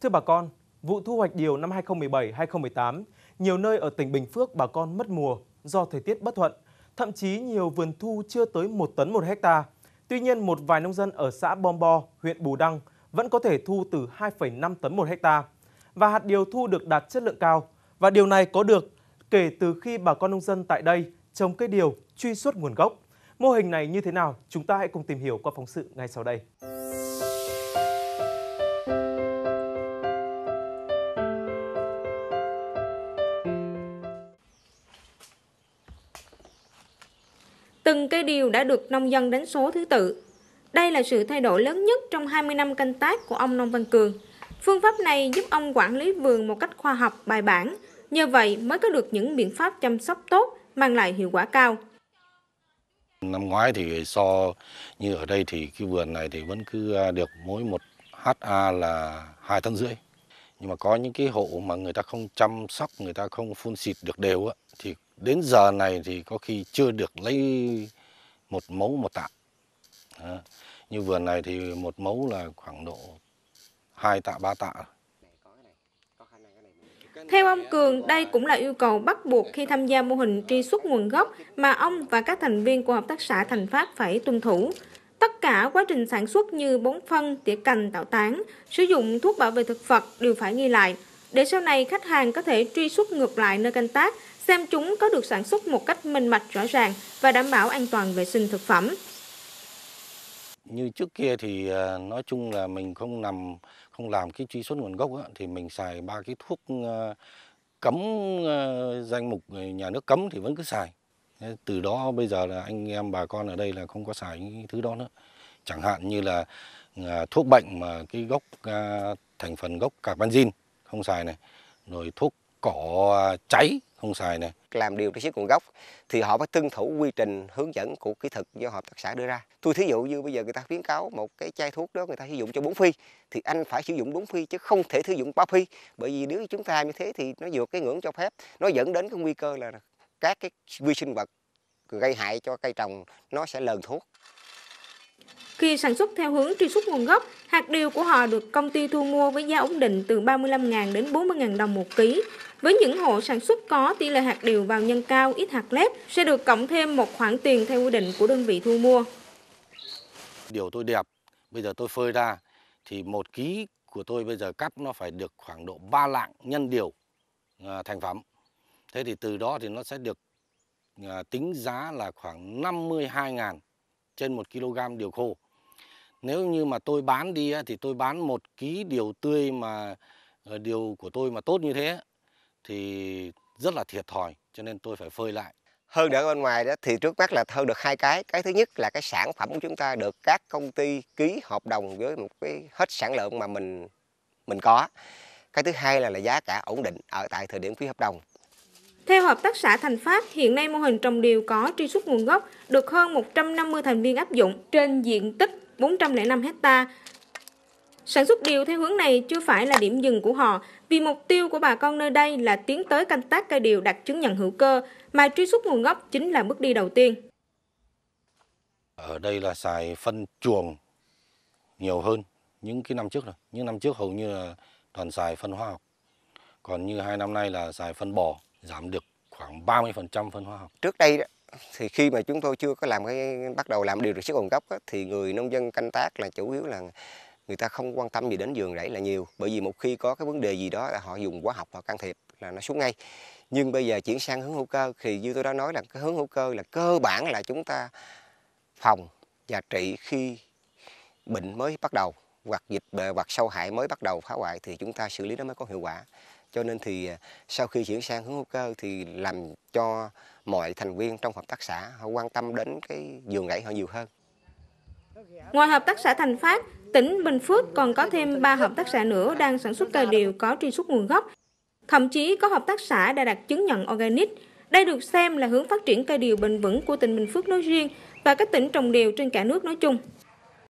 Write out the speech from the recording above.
Thưa bà con, vụ thu hoạch điều năm 2017-2018, nhiều nơi ở tỉnh Bình Phước bà con mất mùa do thời tiết bất thuận, thậm chí nhiều vườn thu chưa tới 1 tấn một hecta. Tuy nhiên, một vài nông dân ở xã Bom Bo, huyện Bù Đăng vẫn có thể thu từ 2,5 tấn một hecta và hạt điều thu được đạt chất lượng cao. Và điều này có được kể từ khi bà con nông dân tại đây trồng cây điều truy xuất nguồn gốc. Mô hình này như thế nào? Chúng ta hãy cùng tìm hiểu qua phóng sự ngay sau đây. từng cây điều đã được nông dân đánh số thứ tự. Đây là sự thay đổi lớn nhất trong 20 năm canh tác của ông Nông Văn Cường. Phương pháp này giúp ông quản lý vườn một cách khoa học bài bản, nhờ vậy mới có được những biện pháp chăm sóc tốt, mang lại hiệu quả cao. Năm ngoái thì so như ở đây thì cái vườn này thì vẫn cứ à, được mỗi một HA là hai tấn rưỡi. Nhưng mà có những cái hộ mà người ta không chăm sóc, người ta không phun xịt được đều á, thì đến giờ này thì có khi chưa được lấy một mẫu một tạ à, như vườn này thì một mẫu là khoảng độ hai tạ ba tạ theo ông Cường, đây cũng là yêu cầu bắt buộc khi tham gia mô hình truy xuất nguồn gốc mà ông và các thành viên của hợp tác xã Thành Phát phải tuân thủ. Tất cả quá trình sản xuất như bón phân, tỉa cành, tạo tán, sử dụng thuốc bảo vệ thực vật đều phải ghi lại, để sau này khách hàng có thể truy xuất ngược lại nơi canh tác xem chúng có được sản xuất một cách minh mạch rõ ràng và đảm bảo an toàn vệ sinh thực phẩm. Như trước kia thì à, nói chung là mình không nằm không làm cái truy xuất nguồn gốc đó, thì mình xài ba cái thuốc à, cấm à, danh mục nhà nước cấm thì vẫn cứ xài. Từ đó bây giờ là anh em bà con ở đây là không có xài những thứ đó nữa. Chẳng hạn như là thuốc bệnh mà cái gốc thành phần gốc carbazin không xài này, rồi thuốc cỏ à, cháy không xài này làm điều tri siết nguồn gốc thì họ phải tuân thủ quy trình hướng dẫn của kỹ thuật do hợp tác xã đưa ra tôi thí dụ như bây giờ người ta khuyến cáo một cái chai thuốc đó người ta sử dụng cho bốn phi thì anh phải sử dụng bốn phi chứ không thể sử dụng ba phi bởi vì nếu chúng ta như thế thì nó vượt cái ngưỡng cho phép nó dẫn đến cái nguy cơ là các cái vi sinh vật gây hại cho cây trồng nó sẽ lờn thuốc khi sản xuất theo hướng truy xuất nguồn gốc, hạt điều của họ được công ty thu mua với giá ổn định từ 35.000 đến 40.000 đồng một ký. Với những hộ sản xuất có tỷ lệ hạt điều vào nhân cao ít hạt lép sẽ được cộng thêm một khoản tiền theo quy định của đơn vị thu mua. Điều tôi đẹp, bây giờ tôi phơi ra thì một ký của tôi bây giờ cắt nó phải được khoảng độ 3 lạng nhân điều à, thành phẩm. Thế thì từ đó thì nó sẽ được à, tính giá là khoảng 52 ngàn trên 1 kg điều khô. Nếu như mà tôi bán đi thì tôi bán 1 ký điều tươi mà ờ, điều của tôi mà tốt như thế thì rất là thiệt thòi cho nên tôi phải phơi lại. Hơn ở bên ngoài đó thì trước mắt là hơn được hai cái. Cái thứ nhất là cái sản phẩm của chúng ta được các công ty ký hợp đồng với một cái hết sản lượng mà mình mình có. Cái thứ hai là, là giá cả ổn định ở tại thời điểm ký hợp đồng. Theo Hợp tác xã Thành Phát, hiện nay mô hình trồng điều có truy xuất nguồn gốc được hơn 150 thành viên áp dụng trên diện tích 405 ha Sản xuất điều theo hướng này chưa phải là điểm dừng của họ, vì mục tiêu của bà con nơi đây là tiến tới canh tác cây điều đạt chứng nhận hữu cơ, mà truy xuất nguồn gốc chính là bước đi đầu tiên. Ở đây là xài phân chuồng nhiều hơn những cái năm trước rồi. Những năm trước hầu như là toàn xài phân hóa học. Còn như hai năm nay là xài phân bò giảm được khoảng 30% phân hóa học. Trước đây đó, thì khi mà chúng tôi chưa có làm cái bắt đầu làm điều được sức nguồn gốc á, thì người nông dân canh tác là chủ yếu là người ta không quan tâm gì đến vườn rẫy là nhiều bởi vì một khi có cái vấn đề gì đó là họ dùng hóa học họ can thiệp là nó xuống ngay nhưng bây giờ chuyển sang hướng hữu cơ thì như tôi đã nói là cái hướng hữu cơ là cơ bản là chúng ta phòng và trị khi bệnh mới bắt đầu hoặc dịch bệnh ờ, hoặc sâu hại mới bắt đầu phá hoại thì chúng ta xử lý nó mới có hiệu quả cho nên thì à, sau khi chuyển sang hướng hữu cơ thì làm cho mọi thành viên trong hợp tác xã họ quan tâm đến cái vườn rẫy họ nhiều hơn. Ngoài hợp tác xã Thành Phát, tỉnh Bình Phước còn có thêm 3 hợp tác xã nữa đang sản xuất cây điều có truy xuất nguồn gốc. Thậm chí có hợp tác xã đã đạt chứng nhận organic. Đây được xem là hướng phát triển cây điều bền vững của tỉnh Bình Phước nói riêng và các tỉnh trồng điều trên cả nước nói chung.